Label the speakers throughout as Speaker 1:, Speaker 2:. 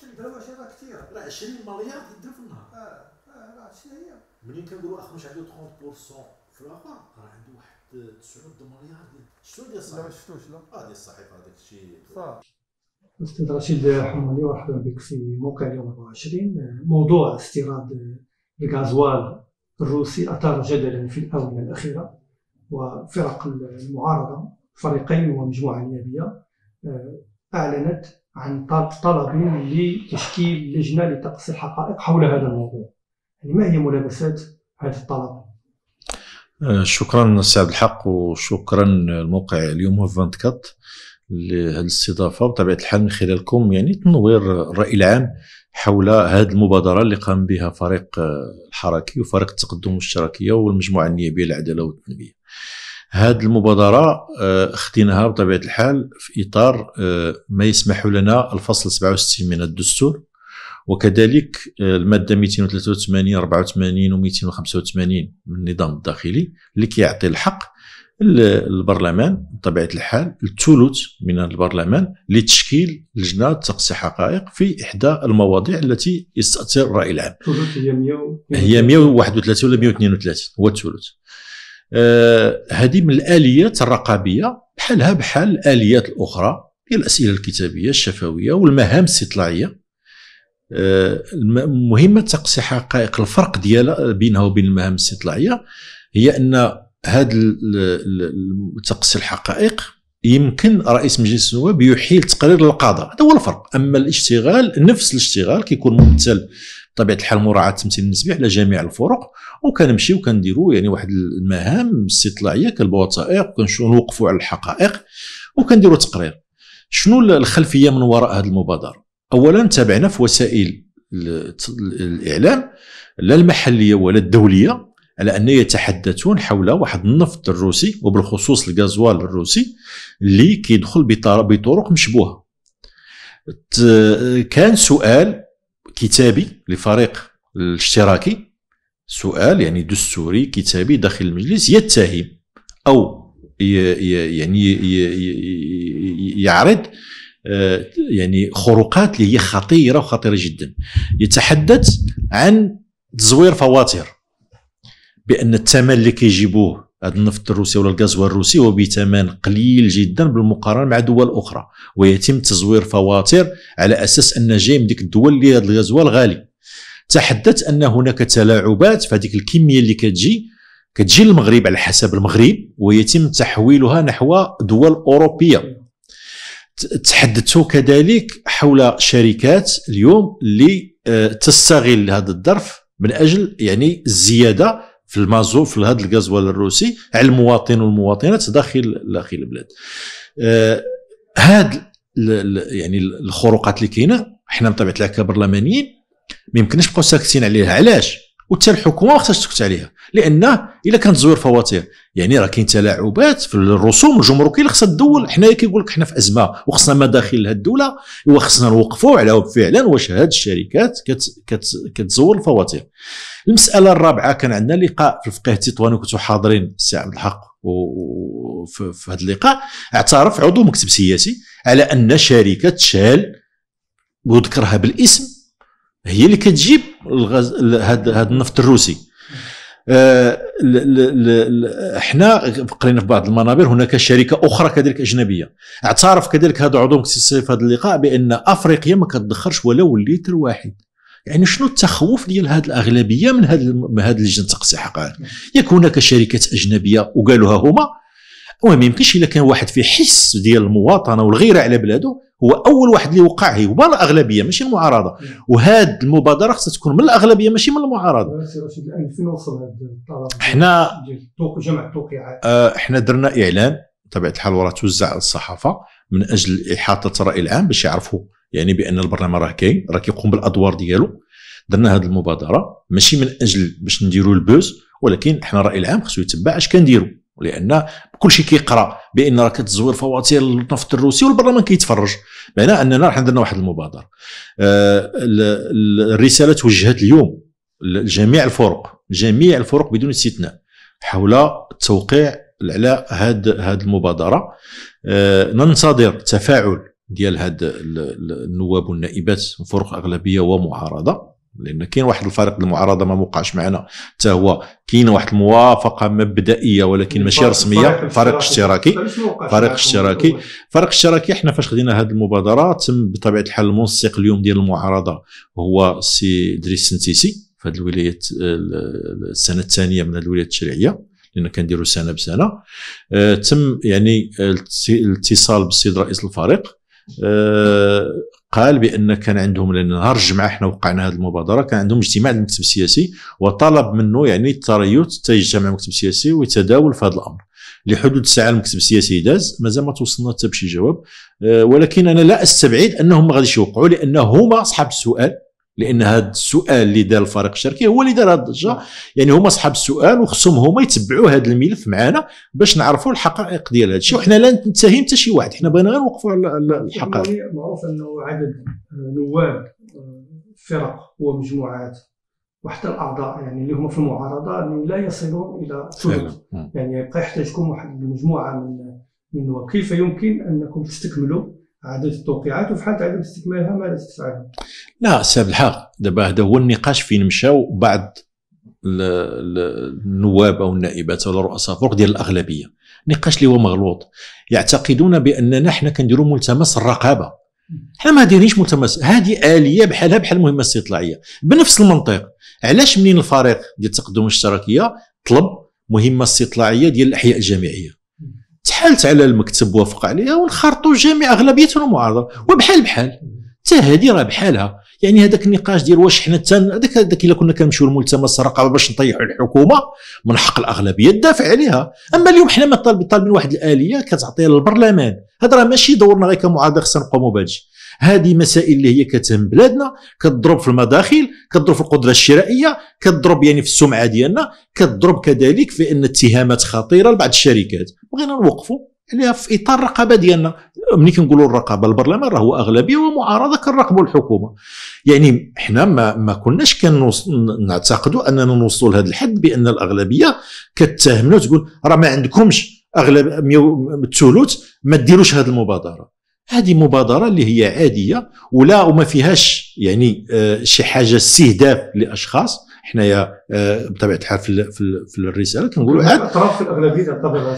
Speaker 1: 20 درهم 20 راه كثيره راه 20 مليار تدير في النهار اه اه راه شنو هي
Speaker 2: ملي كنقولوا اخ مش عنده 30% في الاخر راه عنده واحد 9 مليار ديال شنو ديال الصحيفه لا ما شفتوش لا اه ديال الصحيفه هذاك الشيء صح
Speaker 1: استاذ رشيد آه، حمالي مرحبا بك في موقع اليوم 24 آه، موضوع استيراد آه، الغازوال الروسي اثار جدلا في الاونه الاخيره وفرق المعارضه فريقين ومجموعه نيابيه اعلنت عن طلب لتشكيل لجنه لتقصي الحقائق حول هذا الموضوع يعني ما هي ملابسات هذا الطلب
Speaker 2: آه، شكرا سي عبد الحق وشكرا الموقع اليوم 24 لهذه الاستضافه بطبيعه الحال من خلالكم يعني تنوير الراي العام حول هذه المبادره اللي قام بها فريق آه، الحركي وفريق التقدم والاشتراكيه والمجموعه النيابيه للعداله والتنميه. هذه المبادره آه، اخذناها بطبيعه الحال في اطار آه، ما يسمح لنا الفصل 67 من الدستور وكذلك آه، الماده 283 84 و 285 من النظام الداخلي اللي كيعطي الحق للبرلمان بطبيعه الحال الثلث من البرلمان لتشكيل لجنه تقصي حقائق في احدى المواضيع التي يستاثر الراي العام هي 131 ولا 132 هو الثلث آه، هذه من الاليات الرقابيه بحالها بحال الاليات الاخرى هي الاسئله الكتابيه الشفويه والمهام الاستطلاعيه آه، مهمه تقصي حقائق الفرق ديالها بينها وبين المهام الاستطلاعيه هي ان هذا تقصي الحقائق يمكن رئيس مجلس النواب يحيل تقرير للقضاء هذا هو الفرق اما الاشتغال نفس الاشتغال كيكون ممثل بطبيعه الحال مراعاه التمثيل النسبي على جميع الفرق وكنمشيو كنديروا يعني واحد المهام استطلاعيه كالبوثائق وكنوقفوا على الحقائق وكنديروا تقرير شنو الخلفيه من وراء هذه المبادره اولا تابعنا في وسائل الاعلام لا المحليه ولا الدوليه على ان يتحدثون حول واحد النفط الروسي وبالخصوص الغازوال الروسي اللي كيدخل بطرق مشبوهه كان سؤال كتابي لفريق الاشتراكي سؤال يعني دستوري كتابي داخل المجلس يتهم او يعني يعرض آه، يعني خروقات اللي هي خطيره وخطيره جدا يتحدث عن تزوير فواتير بان الثمن اللي كيجيبوه هذا النفط الروسي ولا الغاز الروسي هو بثمن قليل جدا بالمقارنه مع دول اخرى ويتم تزوير فواتير على اساس ان جاي من ديك الدول اللي هذا الغازوال غالي تحدث ان هناك تلاعبات في هذيك الكميه اللي كتجي كتجي للمغرب على حسب المغرب ويتم تحويلها نحو دول اوروبيه تحدثوا كذلك حول شركات اليوم اللي آه، تستغل هذا الظرف من اجل يعني الزياده في المازو في هذا الغازوال الروسي على المواطن والمواطنات داخل داخل البلاد آه هاد يعني الخروقات اللي كاينه حنا بطبيعه الحال كبرلمانيين ما يمكنش نبقاو ساكتين عليها علاش وحتى الحكومه ما خصهاش تسكت عليها لان الا كانت زوير فواتير يعني راه كاين تلاعبات في الرسوم الجمركيه اللي خصها الدول حنايا كيقول لك حنا في ازمه وخصنا مداخل لهذه الدوله وخصنا نوقفوا على فعلا واش هاد الشركات كت كت كتزور الفواتير المساله الرابعه كان عندنا لقاء في الفقيه التطواني كنتوا حاضرين السي عبد الحق وفي في هذا اللقاء اعترف عضو مكتب سياسي على ان شركه شال وذكرها بالاسم هي اللي كتجيب الغاز هذا النفط الروسي احنا آه، قرينا في بعض المنابر هناك شركه اخرى كذلك اجنبيه اعترف كذلك هذا عضو مجلس في هذا اللقاء بان افريقيا ما كتدخرش ولو لتر واحد يعني شنو التخوف ديال هذه الاغلبيه من هذه من هذه اللجنه التقسيح حقائق ياك هناك شركات اجنبيه وقالوها هما المهم يمكنش الا كان واحد في حس ديال المواطنه والغيره على بلاده هو اول واحد اللي وقع هي هو الاغلبيه ماشي المعارضه وهاد المبادره خصها تكون من الاغلبيه ماشي من المعارضه
Speaker 1: الان فين وصل هذا حنا جمع التوقيعات
Speaker 2: آه، حنا درنا اعلان بطبيعه الحال وراه توزع على الصحافه من اجل احاطه الراي العام باش يعرفوا يعني بان البرنامج راه كاين راه كيقوم بالادوار ديالو درنا هذه المبادره ماشي من اجل باش نديروا البوز ولكن حنا الراي العام خصو يتبع اش كنديروا لان كلشي كيقرا بان راه كتزور فواتير النفط الروسي والبرلمان كيتفرج معناه اننا راح درنا واحد المبادره آه، الرساله توجهت اليوم لجميع الفرق جميع الفرق بدون استثناء حول التوقيع على هاد هاد المبادره آه، ننتظر تفاعل ديال هاد النواب والنائبات فرق اغلبيه ومعارضه لان كاين واحد الفريق المعارضه ما وقعش معنا حتى هو كاين واحد الموافقه مبدئيه ولكن ماشي رسميه فريق اشتراكي فريق اشتراكي فريق اشتراكي حنا فاش خدينا هذه المبادره تم بطبيعه الحال المنسق اليوم ديال المعارضه هو سي دريس سنتيسي في هذه الولايه السنه الثانيه من الولايه التشريعيه لان كنديروا سنه بسنه آه، تم يعني الاتصال بالسيد رئيس الفريق آه، قال بان كان عندهم لان نهار الجمعه احنا وقعنا هذه المبادره كان عندهم اجتماع المكتب السياسي وطلب منه يعني التريث يجتمع المكتب السياسي ويتداول في هذا الامر لحدود الساعه المكتب السياسي داز مازال ما توصلنا حتى بشي جواب آه، ولكن انا لا استبعد انهم ما غاديش يوقعوا لان هما اصحاب السؤال لان هذا السؤال اللي دار الفريق الشركي هو اللي دار هذه الضجه يعني هما اصحاب السؤال وخصهم هما يتبعوا هذا الملف معنا باش نعرفوا الحقائق ديال هذا الشيء وحنا لا نتهم حتى شي واحد حنا بغينا غير نوقفوا على الحقائق
Speaker 1: معروف انه عدد آه، نواب آه، فرق ومجموعات وحتى الاعضاء يعني اللي هما في المعارضه لا يصلون الى ثلث يعني يبقى يحتاجكم واحد المجموعه من من كيف يمكن انكم تستكملوا عدد التوقيعات وفي حاله عدم استكمالها ماذا ستفعلون؟
Speaker 2: لا سي عبد الحق دابا هذا هو النقاش فين مشاو بعض النواب او النائبات او رؤساء فرق ديال الاغلبيه نقاش اللي هو مغلوط يعتقدون باننا حنا كنديروا ملتمس الرقابه حنا ما دايرينش ملتمس هذه اليه بحالها بحال المهمه الاستطلاعيه بنفس المنطق علاش منين الفريق ديال التقدم الاشتراكيه طلب مهمه استطلاعيه ديال الاحياء الجامعيه تحالت على المكتب وافق عليها وانخرطوا جميع اغلبيه المعارضه وبحال بحال حتى هذه راه بحالها يعني هذاك النقاش ديال واش حنا تن هذاك هذاك الا كنا كنمشيو للملتمس الرقابه باش نطيحوا الحكومه من حق الاغلبيه تدافع عليها اما اليوم حنا ما طالبين طالبين واحد الاليه كتعطيها للبرلمان هذا راه ماشي دورنا غير كمعارضه خصنا نقوموا بهذا هذه مسائل اللي هي كتهم بلادنا كتضرب في المداخل كتضرب في القدره الشرائيه كتضرب يعني في السمعه ديالنا كتضرب كذلك في ان اتهامات خطيره لبعض الشركات بغينا نوقفوا اللي يعني في اطار الرقابه ديالنا ملي كنقولوا الرقابه البرلمان راهو اغلبيه ومعارضه كنراقبوا الحكومه يعني حنا ما ما كناش كنعتقدوا اننا نوصلوا لهذا الحد بان الاغلبيه كتهمنا وتقول راه ما عندكمش اغلب الثلث ما ديروش هذه المبادره هذه مبادره اللي هي عاديه ولا وما فيهاش يعني آه، شي حاجه استهداف لاشخاص حنايا آه، بطبيعه الحال في, في, الرساله كنقولوا هاد
Speaker 1: الاطراف في الاغلبيه تعتبر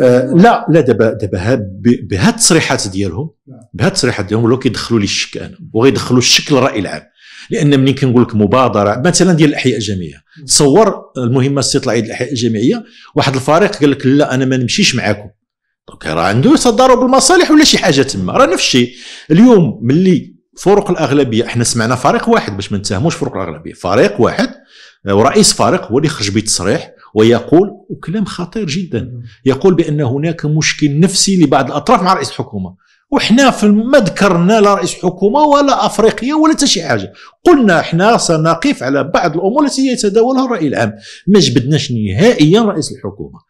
Speaker 1: آه،
Speaker 2: لا لا دابا دابا بهاد التصريحات ديالهم نعم. بهاد التصريحات ديالهم ولاو كيدخلوا لي الشك انا وغيدخلوا الشك للراي العام لان ملي كنقول لك مبادره مثلا ديال الاحياء الجامعيه تصور نعم. المهمه الاستطلاعيه ديال الاحياء الجامعيه واحد الفريق قال لك لا انا ما نمشيش معاكم دونك راه عنده تضارب المصالح ولا شي حاجه تما راه نفس الشيء اليوم ملي فرق الاغلبيه احنا سمعنا فريق واحد باش ما نتهموش فرق الاغلبيه فريق واحد آه، ورئيس فريق هو اللي خرج بتصريح ويقول وكلام خطير جدا يقول بان هناك مشكل نفسي لبعض الاطراف مع رئيس الحكومه وحنا في ما ذكرنا لا رئيس حكومه ولا افريقيا ولا حتى شي حاجه قلنا حنا سنقف على بعض الامور التي يتداولها الراي العام ما جبدناش نهائيا رئيس الحكومه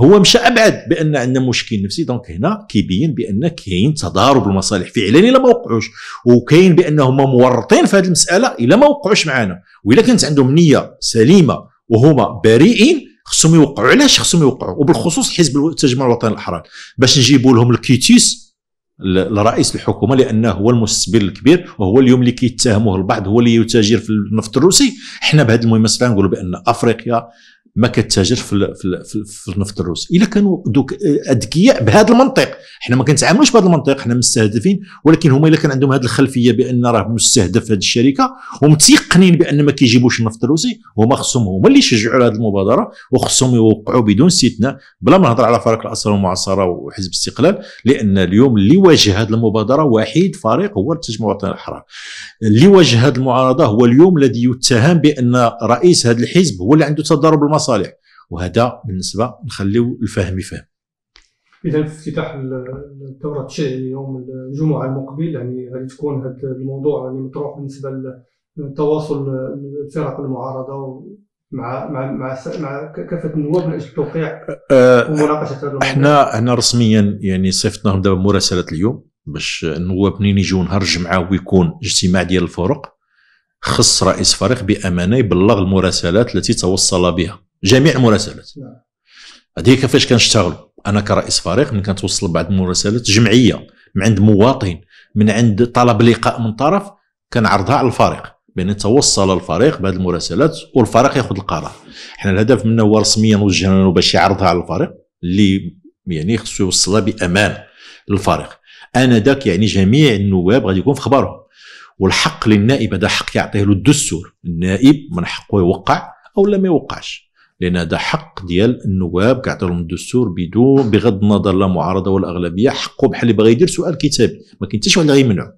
Speaker 2: هو مشى ابعد بان عندنا مشكل نفسي دونك هنا كيبين بان كاين تضارب المصالح فعلا الا ما وقعوش وكاين بانهم مورطين في هذه المساله الا ما وقعوش معنا واذا كانت عندهم نيه سليمه وهما بريئين خصهم يوقعوا علاش خصهم يوقعوا وبالخصوص حزب التجمع الوطني الاحرار باش نجيبوا لهم الكيتيس لرئيس الحكومه لانه هو المستقبل الكبير وهو اليوم اللي كيتهموه البعض هو اللي يتاجر في النفط الروسي حنا بهذه المهم نقولوا بان افريقيا ما كتاجرش في في, النفط الروسي الا كانوا دوك آه، اذكياء بهذا المنطق حنا ما كنتعاملوش بهذا المنطق حنا مستهدفين ولكن هما الا كان عندهم هذه الخلفيه بان راه مستهدف هذه الشركه ومتيقنين بان ما كيجيبوش النفط الروسي هما خصهم هما اللي يشجعوا على هذه المبادره وخصهم يوقعوا بدون استثناء بلا ما نهضر على فريق الاسرى والمعاصره وحزب الاستقلال لان اليوم اللي واجه هذه المبادره وحيد فريق هو التجمع الوطني الاحرار لوجه هذه المعارضه هو اليوم الذي يتهم بان رئيس هذا الحزب هو اللي عنده تضارب المصالح وهذا بالنسبه نخليو الفهم يفهم
Speaker 1: اذا في افتتاح الثوره التشريعيه يوم الجمعه المقبل يعني غادي تكون هذا الموضوع يعني مطروح بالنسبه للتواصل فرق المعارضه مع مع مع مع كافه النواب من اجل التوقيع أه، ومناقشه هذا الموضوع احنا
Speaker 2: احنا رسميا يعني صيفطناهم دابا مراسله اليوم باش النواب منين يجيو نهار الجمعه ويكون اجتماع ديال الفرق خص رئيس فريق بامانه يبلغ المراسلات التي توصل بها جميع المراسلات نعم. هذه كيفاش كنشتغلوا انا كرئيس فريق من كنتوصل بعض المراسلات جمعيه من عند مواطن من عند طلب لقاء من طرف كنعرضها على الفريق بان يتوصل الفريق بهذه المراسلات والفريق ياخذ القرار حنا الهدف منا هو رسميا وجهنا باش يعرضها على الفريق اللي يعني خصو يوصلها بامان للفريق انا داك يعني جميع النواب غادي يكون في خبرهم والحق للنائب هذا حق يعطيه له الدستور النائب من حقه يوقع او لا ما يوقعش لان هذا حق ديال النواب كيعطيه لهم الدستور بدون بغض النظر لا معارضه ولا اغلبيه حقه بحال اللي بغى يدير سؤال كتابي ما كاين حتى شي واحد غيمنعه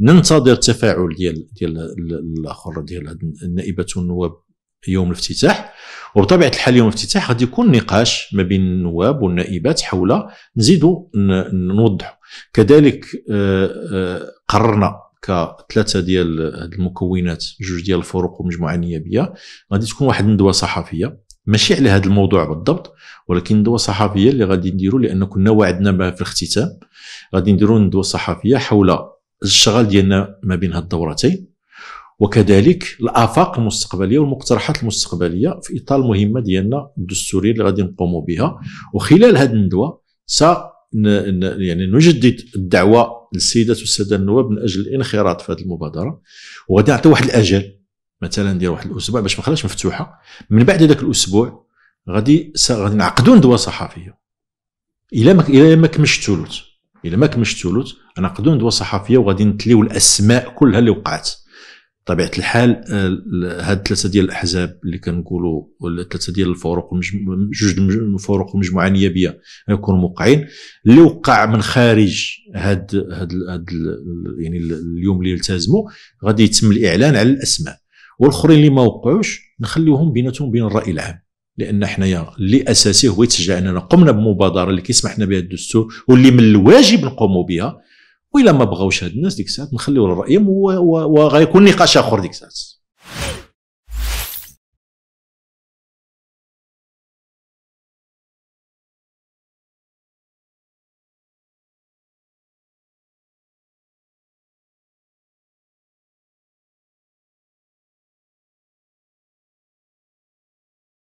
Speaker 2: ننتظر التفاعل ديال ديال الاخر ديال النائبه والنواب يوم الافتتاح وبطبيعه الحال يوم الافتتاح غادي يكون نقاش ما بين النواب والنائبات حول نزيدوا نوضحوا كذلك آه، آه، قررنا كثلاثه ديال هاد المكونات جوج ديال الفروق ومجموعه نيابيه غادي تكون واحد الندوه صحفيه ماشي على هذا الموضوع بالضبط ولكن ندوه صحفيه اللي غادي نديروا لان كنا وعدنا بها في الاختتام غادي نديروا ندوه صحفيه حول الشغل ديالنا ما بين هاد الدورتين وكذلك الافاق المستقبليه والمقترحات المستقبليه في اطار المهمه ديالنا الدستوريه اللي غادي نقوموا بها وخلال هذه الندوه س يعني نجدد الدعوه للسيدات والساده النواب من اجل الانخراط في هذه المبادره وغادي نعطي واحد الاجل مثلا ندير واحد الاسبوع باش ما نخليهاش مفتوحه من بعد ذاك الاسبوع غادي غادي نعقدوا ندوه صحفيه الى ما الى ما كملش الثلث الى ما كملش الثلث نعقدوا ندوه صحفيه وغادي نتليو الاسماء كلها اللي وقعت طبيعه الحال آه، هاد الثلاثه ديال الاحزاب اللي كنقولوا ولا ثلاثه ديال الفرق جوج الفرق المجموعه النيابيه يكونوا موقعين اللي وقع من خارج هاد هاد, هاد يعني اليوم اللي التزموا غادي يتم الاعلان على الاسماء والاخرين اللي ما وقعوش نخليوهم بيناتهم بين الراي العام لان حنايا اللي اساسي هو يتشجع اننا قمنا بمبادره اللي كيسمح لنا بها الدستور واللي من الواجب نقوموا بها والا ما بغاوش هاد الناس ديك الساعات نخليو رايهم وغيكون نقاش اخر ديك الساعات